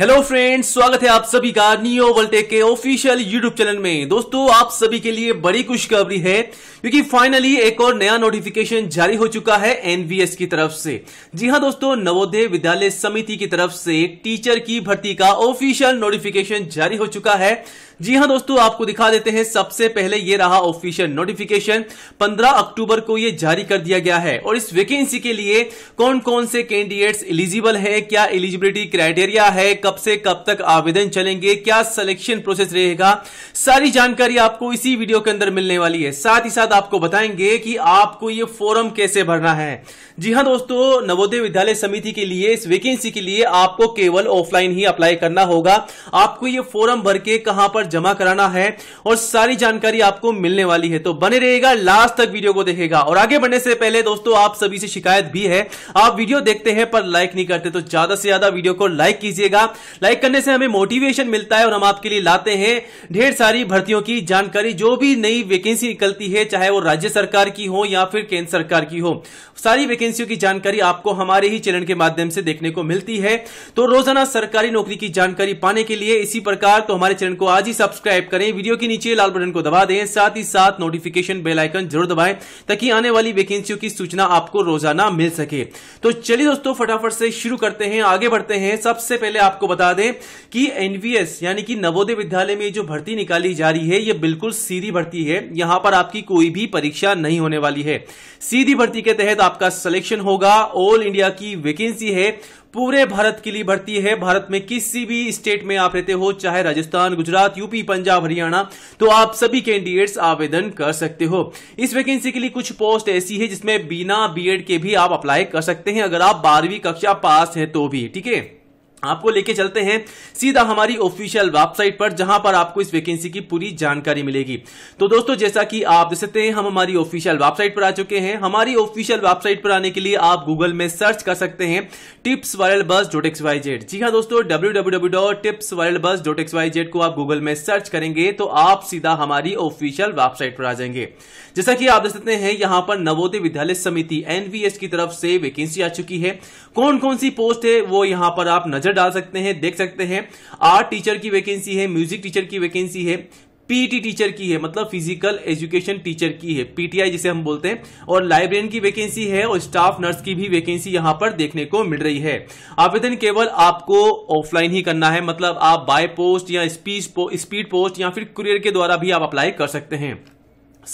Hello friends स्वागत है आप सभी का नियो वोल्टेक के ऑफिशियल यूट्यूब चैनल में दोस्तों आप सभी के लिए बड़ी खुशखबरी है क्योंकि फाइनली एक और नया नोटिफिकेशन जारी हो चुका है एनवीएस की तरफ से जी हां दोस्तों नवोदय विद्यालय समिति की तरफ से टीचर की भर्ती का ऑफिशियल नोटिफिकेशन जारी हो चुका है जी हाँ दोस्तों आपको दिखा देते हैं सबसे पहले ये रहा ऑफिशियल नोटिफिकेशन 15 अक्टूबर को ये जारी कर दिया गया है और इस वैकेंसी के लिए कौन कौन से कैंडिडेट्स एलिजिबल है क्या एलिजिबिलिटी क्राइटेरिया है कब से कब तक आवेदन चलेंगे क्या सिलेक्शन प्रोसेस रहेगा सारी जानकारी आपको इसी वीडियो के अंदर मिलने वाली है साथ ही साथ आपको बताएंगे कि आपको ये फॉर्म कैसे भरना है जी हाँ दोस्तों नवोदय विद्यालय समिति के लिए इस वैकेंसी के लिए आपको केवल ऑफलाइन ही अप्लाई करना होगा आपको ये फॉर्म भर के कहां पर पर जमा कराना है और सारी जानकारी आपको मिलने वाली है तो बने रहेगा लास्ट तक वीडियो को देखेगा और आगे बढ़ने से पहले दोस्तों आप सभी से शिकायत भी है आप वीडियो देखते हैं पर लाइक नहीं करते तो ज्यादा से ज्यादा वीडियो को लाइक कीजिएगा लाइक करने से हमें मोटिवेशन मिलता है और हम आपके लिए लाते हैं ढेर सारी भर्तियों की जानकारी जो भी नई वैकेंसी निकलती है चाहे वो राज्य सरकार की हो या फिर केंद्र सरकार की हो सारी वैकेंसियों की जानकारी आपको हमारे ही चैनल के माध्यम से देखने को मिलती है तो रोजाना सरकारी नौकरी की जानकारी पाने के लिए इसी प्रकार तो हमारे चैनल को आज ही सब्सक्राइब करें वीडियो के नीचे लाल बटन को दबा दें साथ ही साथ नोटिफिकेशन बेल आइकन जरूर दबाएं ताकि आने वाली वैकेंसियों की सूचना आपको रोजाना मिल सके तो चलिए दोस्तों फटाफट से शुरू करते हैं आगे बढ़ते हैं सबसे पहले आपको बता दें कि एनवीएस यानी कि नवोदय विद्यालय में जो भर्ती निकाली जा रही है ये बिल्कुल सीधी भर्ती है यहां पर आपकी कोई भी परीक्षा नहीं होने वाली है सीधी भर्ती के तहत आपका सिलेक्शन होगा ऑल इंडिया की वैकेंसी है पूरे भारत के लिए भर्ती है भारत में किसी भी स्टेट में आप रहते हो चाहे राजस्थान गुजरात यूपी पंजाब हरियाणा तो आप सभी कैंडिडेट्स आवेदन कर सकते हो इस वैकेंसी के लिए कुछ पोस्ट ऐसी है जिसमें बिना बीएड के भी आप अप्लाई कर सकते हैं अगर आप बारहवीं कक्षा पास है तो भी ठीक है आपको लेके चलते हैं सीधा हमारी ऑफिशियल वेबसाइट पर जहां पर आपको इस वैकेंसी की पूरी जानकारी मिलेगी तो दोस्तों जैसा कि आप देख सकते हैं हम हमारी ऑफिशियल वेबसाइट पर आ चुके हैं हमारी ऑफिशियल वेबसाइट पर आने के लिए आप गूगल में सर्च कर सकते हैं tips viral bus dot X Y Z जी हाँ दोस्तों W W W dot tips viral bus dot X Y Z को आप गूगल में सर्च करेंगे तो आप सीधा हमारी ऑफिशियल वेबसाइट पर आ जाएंगे जैसा कि आप देख सकते हैं यहाँ पर नवोदय विद्यालय समिति एनवीएस की तरफ से वैकेंसी आ चुकी है कौन कौन सी पोस्ट है वो यहाँ पर आप नजर डाल सकते हैं देख सकते हैं आर्ट टीचर की वैकेंसी है म्यूजिक टीचर की वैकेंसी है पीटी टीचर की है मतलब फिजिकल एजुकेशन टीचर की है पीटीआई जिसे हम बोलते हैं और लाइब्रेरियन की वैकेंसी है और स्टाफ नर्स की भी वैकेंसी यहां पर देखने को मिल रही है आवेदन केवल आपको ऑफलाइन ही करना है मतलब आप बाय पोस्ट या स्पीड पोस्ट या फिर कुरियर के द्वारा भी आप अप्लाई कर सकते हैं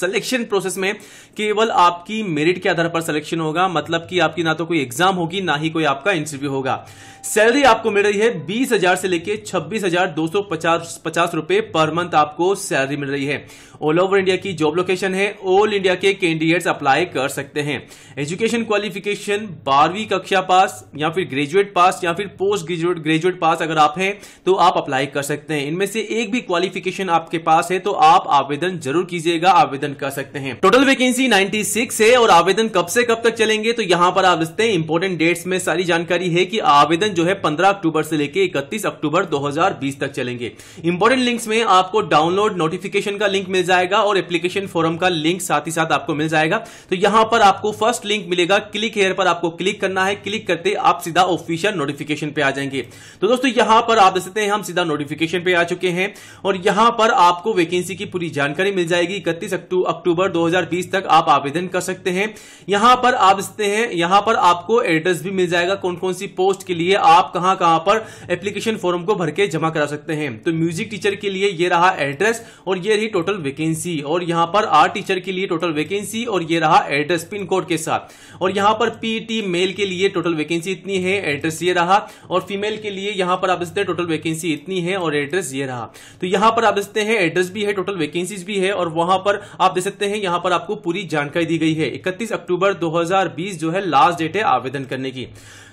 सिलेक्शन प्रोसेस में केवल आपकी मेरिट के आधार पर सिलेक्शन होगा मतलब कि आपकी ना तो कोई एग्जाम होगी ना ही कोई आपका इंटरव्यू होगा सैलरी आपको मिल रही है बीस हजार से लेकर छब्बीस हजार दो सौ पचास पचास रुपए पर मंथ आपको सैलरी मिल रही है ऑल ओवर इंडिया की जॉब लोकेशन है ऑल इंडिया के कैंडिडेट्स अप्लाई कर सकते हैं एजुकेशन क्वालिफिकेशन बारहवीं कक्षा पास या फिर ग्रेजुएट पास या फिर पोस्ट ग्रेजुएट ग्रेजुएट पास अगर आप हैं तो आप अप्लाई कर सकते हैं इनमें से एक भी क्वालिफिकेशन आपके पास है तो आप आवेदन जरूर कीजिएगा आवेदन आवेदन कर सकते हैं टोटल वैकेंसी 96 है और आवेदन कब से कब तक चलेंगे तो यहाँ पर आप देखते हैं इम्पोर्टेंट डेट्स में सारी जानकारी है कि आवेदन जो है 15 अक्टूबर से लेकर 31 अक्टूबर 2020 तक चलेंगे इम्पोर्टेंट लिंक्स में आपको डाउनलोड नोटिफिकेशन का लिंक मिल जाएगा और एप्लीकेशन फॉरम का लिंक साथ ही साथ आपको मिल जाएगा तो यहाँ पर आपको फर्स्ट लिंक मिलेगा क्लिक हेयर पर आपको क्लिक करना है क्लिक करते आप सीधा ऑफिशियल नोटिफिकेशन पे आ जाएंगे तो दोस्तों यहाँ पर आप देख सकते हैं हम सीधा नोटिफिकेशन पे आ चुके हैं और यहाँ पर आपको वैकेंसी की पूरी जानकारी मिल जाएगी इकतीस अक्टूबर टू अक्टूबर 2020 तक आप आवेदन कर सकते हैं यहां पर आप हैं यहां पर आपको एड्रेस भी मिल जाएगा कौन कौन सी पोस्ट के लिए आप कहां कहां पर एप्लीकेशन फॉर्म को भर के जमा करा सकते हैं तो म्यूजिक टीचर के लिए ये रहा एड्रेस और ये रही टोटल वैकेंसी और यहां पर आर्ट टीचर के लिए टोटल वैकेंसी और ये रहा एड्रेस पिन कोड के साथ और यहां पर पीटी मेल के लिए टोटल वैकेंसी इतनी है एड्रेस ये रहा और फीमेल के लिए यहां पर आप हैं टोटल वैकेंसी इतनी है और एड्रेस ये रहा तो यहां पर आप हैं एड्रेस भी है टोटल वैकेंसीज भी है और वहां पर आप देख सकते हैं यहाँ पर आपको पूरी जानकारी दी गई है इकतीस अक्टूबर 2020 जो है लास्ट डेट है आवेदन करने की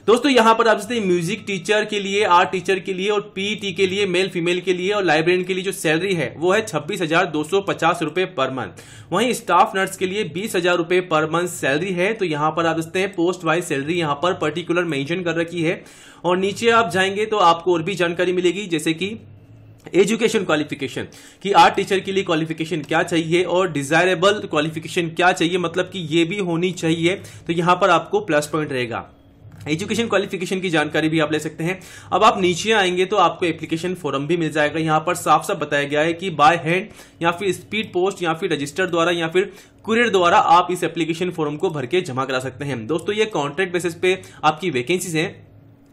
दोस्तों यहाँ पर आप देखते हैं म्यूजिक टीचर के लिए आर्ट टीचर के लिए और पीटी e के लिए मेल फीमेल के लिए और लाइब्रेरियन के लिए जो सैलरी है वो है छब्बीस हजार दो सौ पचास रुपए पर मंथ वहीं स्टाफ नर्स के लिए बीस हजार रुपए पर मंथ सैलरी है तो यहाँ पर आप देखते हैं पोस्ट वाइज सैलरी यहाँ पर पर्टिकुलर मेंशन कर रखी है और नीचे आप जाएंगे तो आपको और भी जानकारी मिलेगी जैसे की एजुकेशन क्वालिफिकेशन कि आर्ट टीचर के लिए क्वालिफिकेशन क्या चाहिए और डिजायरेबल क्वालिफिकेशन क्या चाहिए मतलब कि ये भी होनी चाहिए तो यहाँ पर आपको प्लस पॉइंट रहेगा एजुकेशन क्वालिफिकेशन की जानकारी भी आप ले सकते हैं अब आप नीचे आएंगे तो आपको एप्लीकेशन फॉर्म भी मिल जाएगा यहाँ पर साफ साफ बताया गया है कि बाय हैंड या फिर स्पीड पोस्ट या फिर रजिस्टर द्वारा या फिर कुरियर द्वारा आप इस एप्लीकेशन फॉर्म को भर के जमा करा सकते हैं दोस्तों ये कॉन्ट्रैक्ट बेसिस पे आपकी वैकेंसीज हैं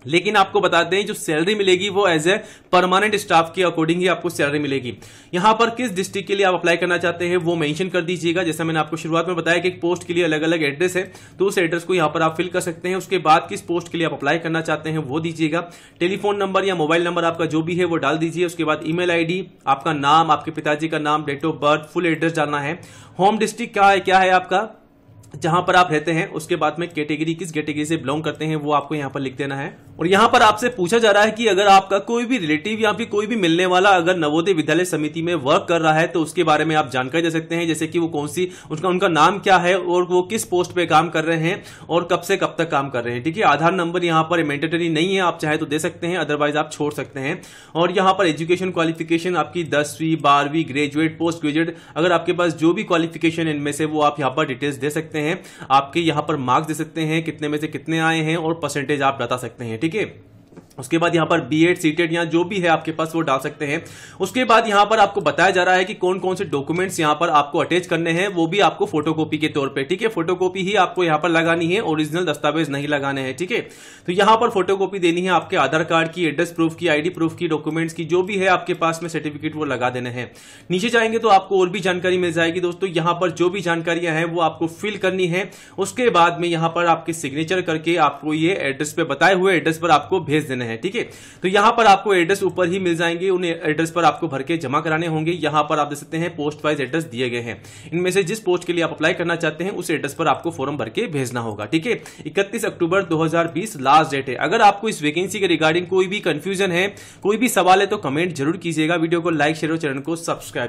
लेकिन आपको बता दें जो सैलरी मिलेगी वो एज ए परमानेंट स्टाफ के अकॉर्डिंग ही आपको सैलरी मिलेगी यहां पर किस डिस्ट्रिक्ट के लिए आप अप्लाई करना चाहते हैं वो मेंशन कर दीजिएगा जैसा मैंने आपको शुरुआत में बताया कि एक पोस्ट के लिए अलग अलग एड्रेस है तो उस एड्रेस को यहां पर आप फिल कर सकते हैं उसके बाद किस पोस्ट के लिए आप अप्लाई करना चाहते हैं वो दीजिएगा टेलीफोन नंबर या मोबाइल नंबर आपका जो भी है वो डाल दीजिए उसके बाद ईमेल आईडी आपका नाम आपके पिताजी का नाम date of birth full address डालना है होम डिस्ट्रिक्ट क्या है क्या है आपका जहां पर आप रहते हैं उसके बाद में कैटेगरी किस कैटेगरी से बिलोंग करते हैं वो आपको यहां पर लिख देना है और यहाँ पर आपसे पूछा जा रहा है कि अगर आपका कोई भी रिलेटिव या फिर कोई भी मिलने वाला अगर नवोदय विद्यालय समिति में वर्क कर रहा है तो उसके बारे में आप जानकारी दे सकते हैं जैसे कि वो कौन सी उनका उनका नाम क्या है और वो किस पोस्ट पे काम कर रहे हैं और कब से कब तक काम कर रहे हैं ठीक है आधार नंबर यहाँ पर मैंडेटरी नहीं है आप चाहे तो दे सकते हैं अदरवाइज आप छोड़ सकते हैं और यहाँ पर एजुकेशन क्वालिफिकेशन आपकी दसवीं बारहवीं ग्रेजुएट पोस्ट ग्रेजुएट अगर आपके पास जो भी क्वालिफिकेशन इनमें से वो आप यहाँ पर डिटेल्स दे सकते हैं आपके यहाँ पर मार्क्स दे सकते हैं कितने में से कितने आए हैं और परसेंटेज आप बता सकते हैं ठीक है उसके बाद यहाँ पर बी एड सी टेड यहाँ जो भी है आपके पास वो डाल सकते हैं उसके बाद यहाँ पर आपको बताया जा रहा है कि कौन कौन से डॉक्यूमेंट्स यहाँ पर आपको अटैच करने हैं वो भी आपको फोटोकॉपी के तौर पे ठीक है फोटोकॉपी ही आपको यहाँ पर लगानी है ओरिजिनल दस्तावेज नहीं लगाने हैं ठीक है थीके? तो यहाँ पर फोटोकॉपी देनी है आपके आधार कार्ड की एड्रेस प्रूफ की आईडी प्रूफ की डॉक्यूमेंट्स की जो भी है आपके पास में सर्टिफिकेट वो लगा देने हैं नीचे जाएंगे तो आपको और भी जानकारी मिल जाएगी दोस्तों यहाँ पर जो भी जानकारियां हैं वो आपको फिल करनी है उसके बाद में यहाँ पर आपके सिग्नेचर करके आपको ये एड्रेस पे बताए हुए एड्रेस पर आपको भेज देना हैं ठीक है तो यहां पर आपको एड्रेस ऊपर ही मिल जाएंगे उन एड्रेस पर आपको भर के जमा कराने होंगे यहां पर आप देख सकते हैं पोस्ट वाइज एड्रेस दिए गए हैं इनमें से जिस पोस्ट के लिए आप अप्लाई करना चाहते हैं उस एड्रेस पर आपको फॉर्म भर के भेजना होगा ठीक है इकतीस अक्टूबर दो लास्ट डेट है अगर आपको इस वैकेंसी के रिगार्डिंग कोई भी कंफ्यूजन है कोई भी सवाल है तो कमेंट जरूर कीजिएगा वीडियो को लाइक शेयर और चैनल को सब्सक्राइब